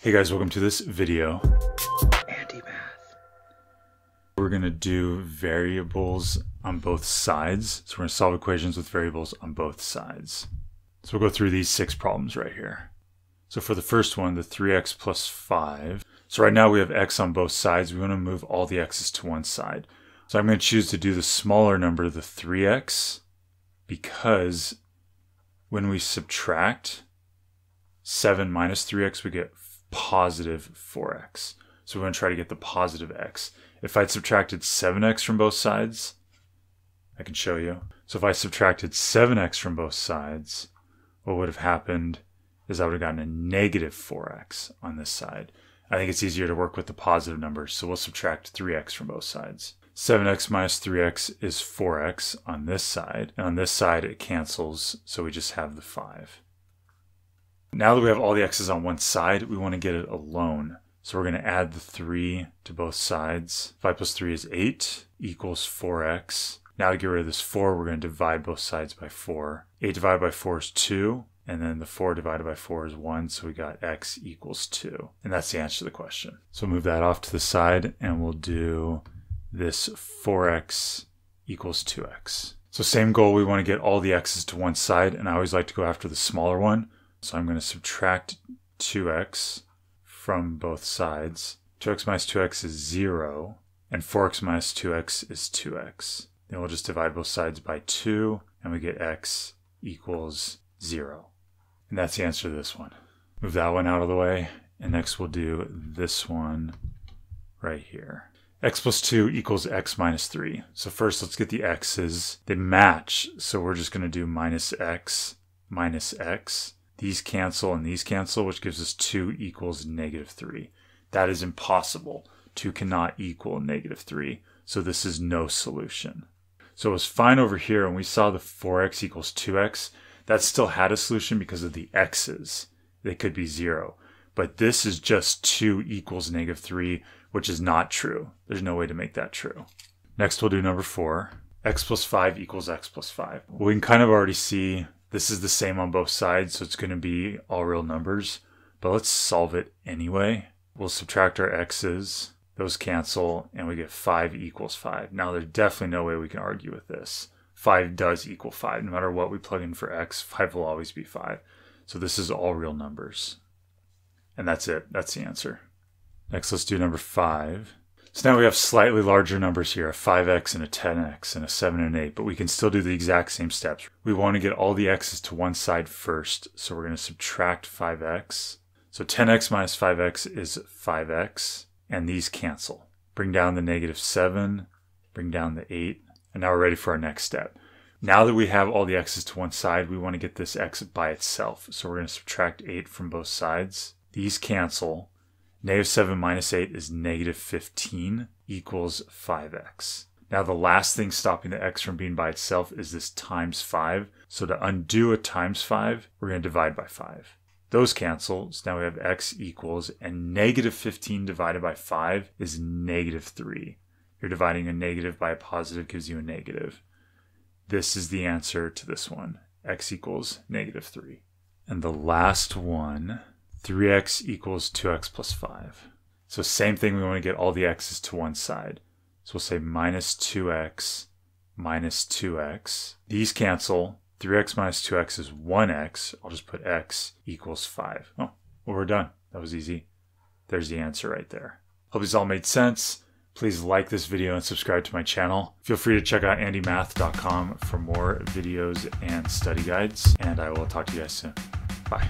Hey guys, welcome to this video. Math. We're gonna do variables on both sides. So we're gonna solve equations with variables on both sides. So we'll go through these six problems right here. So for the first one, the 3x plus 5. So right now we have x on both sides. We wanna move all the x's to one side. So I'm gonna choose to do the smaller number, the 3x, because when we subtract 7 minus 3x, we get positive 4x. So we're going to try to get the positive x. If I'd subtracted 7x from both sides, I can show you. So if I subtracted 7x from both sides, what would have happened is I would have gotten a negative 4x on this side. I think it's easier to work with the positive numbers, so we'll subtract 3x from both sides. 7x minus 3x is 4x on this side, and on this side it cancels, so we just have the 5. Now that we have all the x's on one side, we want to get it alone. So we're going to add the 3 to both sides. 5 plus 3 is 8 equals 4x. Now to get rid of this 4, we're going to divide both sides by 4. 8 divided by 4 is 2, and then the 4 divided by 4 is 1, so we got x equals 2. And that's the answer to the question. So move that off to the side, and we'll do this 4x equals 2x. So same goal, we want to get all the x's to one side, and I always like to go after the smaller one. So I'm going to subtract 2x from both sides. 2x minus 2x is 0, and 4x minus 2x is 2x. Then we'll just divide both sides by 2, and we get x equals 0. And that's the answer to this one. Move that one out of the way, and next we'll do this one right here. x plus 2 equals x minus 3. So first let's get the x's. They match, so we're just going to do minus x minus x these cancel and these cancel, which gives us 2 equals negative 3. That is impossible. 2 cannot equal negative 3, so this is no solution. So it was fine over here, and we saw the 4x equals 2x. That still had a solution because of the x's. They could be 0. But this is just 2 equals negative 3, which is not true. There's no way to make that true. Next, we'll do number 4. x plus 5 equals x plus 5. We can kind of already see this is the same on both sides, so it's going to be all real numbers. But let's solve it anyway. We'll subtract our x's, those cancel, and we get 5 equals 5. Now there's definitely no way we can argue with this. 5 does equal 5. No matter what we plug in for x, 5 will always be 5. So this is all real numbers. And that's it. That's the answer. Next, let's do number 5. So now we have slightly larger numbers here, a 5x and a 10x and a 7 and 8, but we can still do the exact same steps. We want to get all the x's to one side first, so we're going to subtract 5x. So 10x minus 5x is 5x, and these cancel. Bring down the negative 7, bring down the 8, and now we're ready for our next step. Now that we have all the x's to one side, we want to get this x by itself. So we're going to subtract 8 from both sides. These cancel. Negative 7 minus 8 is negative 15 equals 5x. Now the last thing stopping the x from being by itself is this times 5. So to undo a times 5, we're going to divide by 5. Those cancel, so now we have x equals, and negative 15 divided by 5 is negative 3. You're dividing a negative by a positive gives you a negative. This is the answer to this one, x equals negative 3. And the last one 3x equals 2x plus 5. So same thing, we want to get all the x's to one side. So we'll say minus 2x minus 2x. These cancel. 3x minus 2x is 1x. I'll just put x equals 5. Oh, well, we're done. That was easy. There's the answer right there. Hope this all made sense. Please like this video and subscribe to my channel. Feel free to check out andymath.com for more videos and study guides. And I will talk to you guys soon. Bye.